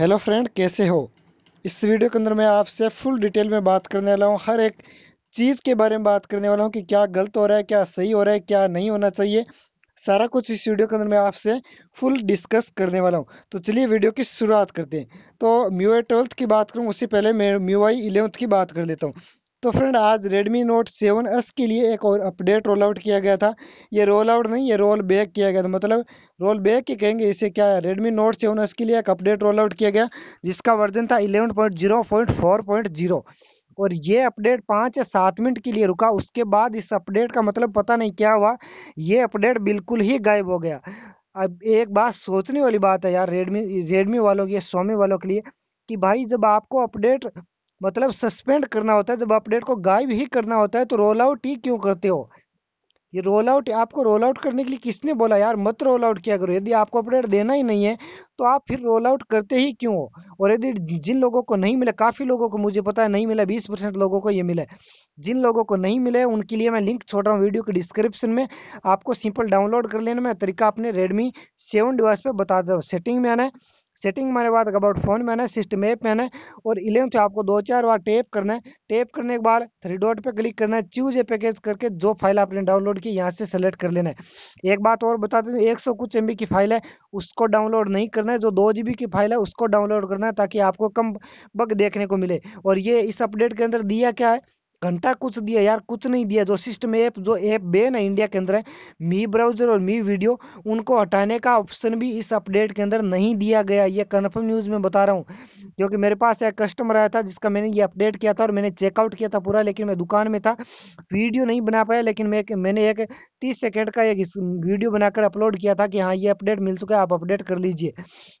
hello friend कैसे हो इस वीडियो के अंदर मैं आपसे फुल डिटेल में बात करने वाला हूँ हर एक चीज़ के बारे में बात करने वाला हूँ कि क्या गलत हो रहा है क्या सही हो रहा है क्या नहीं होना चाहिए सारा कुछ इस वीडियो के अंदर मैं आपसे फुल डिस्कस करने वाला हूँ तो चलिए वीडियो की शुरुआत करते हैं तो म्यू आई ट्वेल्थ की बात करूँ उससे पहले मैं म्यू आई इलेवंथ की बात कर लेता हूँ तो फ्रेंड आज Redmi Note 7s के लिए एक और अपडेट रोल आउट किया गया था ये रोल आउट नहीं ये रोल बैक किया गया था मतलब रोल बैक के कहेंगे इसे क्या है Redmi Note 7s के लिए एक अपडेट रोल आउट किया गया जिसका वर्जन था 11.0.4.0 और ये अपडेट पाँच या सात मिनट के लिए रुका उसके बाद इस अपडेट का मतलब पता नहीं क्या हुआ ये अपडेट बिल्कुल ही गायब हो गया अब एक बात सोचने वाली बात है यार रेडमी रेडमी वालों के स्वामी वालों के लिए कि भाई जब आपको अपडेट मतलब सस्पेंड करना होता है जब अपडेट को गायब ही करना होता है तो रोल आउट ही क्यों करते हो ये रोल आउट आपको रोल आउट करने के लिए किसने बोला यार मत रोल आउट किया करो यदि आपको अपडेट देना ही नहीं है तो आप फिर रोल आउट करते ही क्यों हो और यदि जिन लोगों को नहीं मिला काफ़ी लोगों को मुझे पता है नहीं मिला बीस परसेंट लोगों को ये मिला जिन लोगों को नहीं है उनके लिए मैं लिंक छोड़ रहा हूँ वीडियो के डिस्क्रिप्शन में आपको सिंपल डाउनलोड कर लेना मैं तरीका अपने रेडमी सेवन डिवाइस पर बता दो सेटिंग में आना है सेटिंग मैंने बात अबाउट फोन में है सिस्टम ऐप में है और इलेवन आपको दो चार बार टेप करना है टैप करने के बाद थ्री डॉट पे क्लिक करना है चूज ए पैकेज करके जो फाइल आपने डाउनलोड की यहाँ से सेलेक्ट कर लेना है एक बात और बता दें एक सौ कुछ एम की फाइल है उसको डाउनलोड नहीं करना है जो दो जी की फाइल है उसको डाउनलोड करना है ताकि आपको कम बग देखने को मिले और ये इस अपडेट के अंदर दिया क्या है घंटा कुछ दिया यार कुछ नहीं दिया जो सिस्टम ऐप जो ऐप बे ना इंडिया के अंदर है मी ब्राउजर और मी वीडियो उनको हटाने का ऑप्शन भी इस अपडेट के अंदर नहीं दिया गया ये कन्फर्म न्यूज़ में बता रहा हूँ जो कि मेरे पास एक कस्टमर आया था जिसका मैंने ये अपडेट किया था और मैंने चेकआउट किया था पूरा लेकिन मैं दुकान में था वीडियो नहीं बना पाया लेकिन मैं मैंने एक तीस सेकेंड का एक वीडियो बनाकर अपलोड किया था कि हाँ ये अपडेट मिल चुका है आप अपडेट कर लीजिए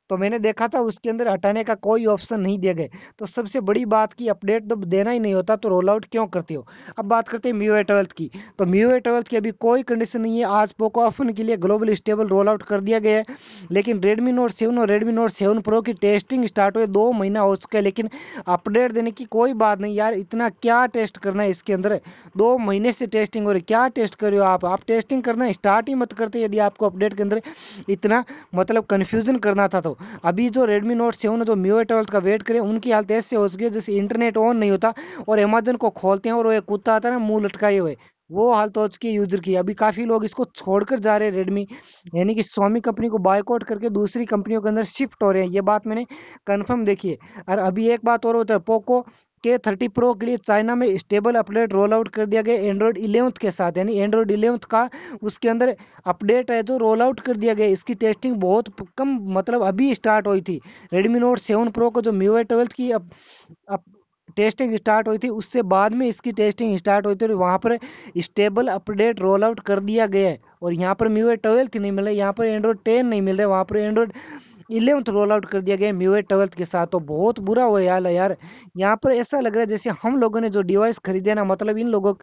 तो मैंने देखा था उसके अंदर हटाने का कोई ऑप्शन नहीं दिया गया तो सबसे बड़ी बात की अपडेट तो देना ही नहीं होता तो रोल आउट क्यों करते हो अब बात करते हैं म्यू ट्वेल्थ की तो म्यू ए ट्वेल्थ की अभी कोई कंडीशन नहीं है आज पोको ऑफन के लिए ग्लोबल स्टेबल रोल आउट कर दिया गया है लेकिन रेडमी नोट सेवन और रेडमी नोट सेवन प्रो की टेस्टिंग स्टार्ट हुए दो महीने महीना हो चुका है लेकिन अपडेट देने की कोई बात नहीं यार इतना क्या टेस्ट करना है इसके अंदर दो महीने से टेस्टिंग हो रही क्या टेस्ट कर रहे हो आप आप टेस्टिंग करना स्टार्ट ही मत करते यदि आपको अपडेट के अंदर इतना मतलब कन्फ्यूजन करना था तो अभी जो रेडमी नोट सेवन है जो म्यू ट्वेल्थ का वेट करें उनकी हालत ऐसे हो चुकी है जैसे इंटरनेट ऑन नहीं होता और अमेजन को खोलते हैं और वो कुत्ता आता है ना मुँह लटकाए हुए वो हालत तो उसकी यूजर की अभी काफ़ी लोग इसको छोड़कर जा रहे हैं रेडमी यानी कि स्वामी कंपनी को बायकॉट करके दूसरी कंपनियों के अंदर शिफ्ट हो रहे हैं ये बात मैंने कंफर्म देखी है और अभी एक बात और होता है पोको के थर्टी प्रो के लिए चाइना में स्टेबल अपडेट रोल आउट कर दिया गया एंड्रॉयड इलेवंथ के साथ यानी एंड्रॉयड इलेवंथ का उसके अंदर अपडेट है जो रोल आउट कर दिया गया इसकी टेस्टिंग बहुत कम मतलब अभी स्टार्ट हुई थी रेडमी नोट सेवन प्रो को जो मीवाई ट्वेल्थ की अप, अप, टेस्टिंग स्टार्ट हुई थी उससे बाद में इसकी टेस्टिंग स्टार्ट हुई थी और वहाँ पर स्टेबल अपडेट रोल आउट कर दिया गया है और यहाँ पर म्यूए ट्वेल्थ नहीं मिल रहा है यहाँ पर एंड्रॉयड टेन नहीं मिल रहा है वहाँ पर एंड्रॉयड इलेवंथ रोल आउट कर दिया गया म्यूए ट्वेल्थ के साथ तो बहुत बुरा हुआ यार यार यहाँ पर ऐसा लग रहा है जैसे हम लोगों ने जो डिवाइस खरीदे ना मतलब इन लोगों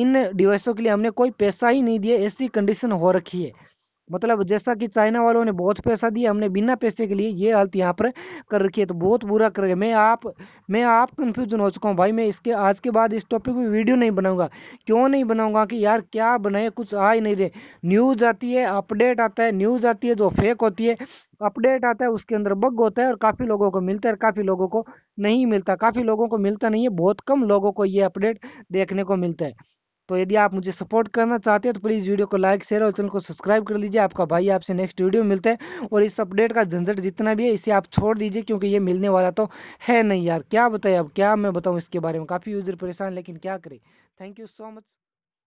इन डिवाइसों के लिए हमने कोई पैसा ही नहीं दिया ऐसी कंडीशन हो रखी है मतलब जैसा कि चाइना वालों ने बहुत पैसा दिया हमने बिना पैसे के लिए ये हालत यहाँ पर कर रखी है तो बहुत बुरा कर मैं आप मैं आप कंफ्यूजन हो चुका हूँ भाई मैं इसके आज के बाद इस टॉपिक पर वीडियो नहीं बनाऊंगा क्यों नहीं बनाऊंगा कि यार क्या बनाए कुछ आ ही नहीं रहे न्यूज़ आती है अपडेट आता है न्यूज़ आती है जो फेक होती है अपडेट आता है उसके अंदर बग होता है और काफ़ी लोगों को मिलता है और काफ़ी लोगों को नहीं मिलता काफ़ी लोगों को मिलता नहीं है बहुत कम लोगों को ये अपडेट देखने को मिलता है तो यदि आप मुझे सपोर्ट करना चाहते हैं तो प्लीज़ वीडियो को लाइक शेयर और चैनल को सब्सक्राइब कर लीजिए आपका भाई आपसे नेक्स्ट वीडियो मिलता है और इस अपडेट का झंझट जितना भी है इसे आप छोड़ दीजिए क्योंकि ये मिलने वाला तो है नहीं यार क्या बताए अब क्या मैं बताऊँ इसके बारे में काफ़ी यूज़र परेशान लेकिन क्या करें थैंक यू सो मच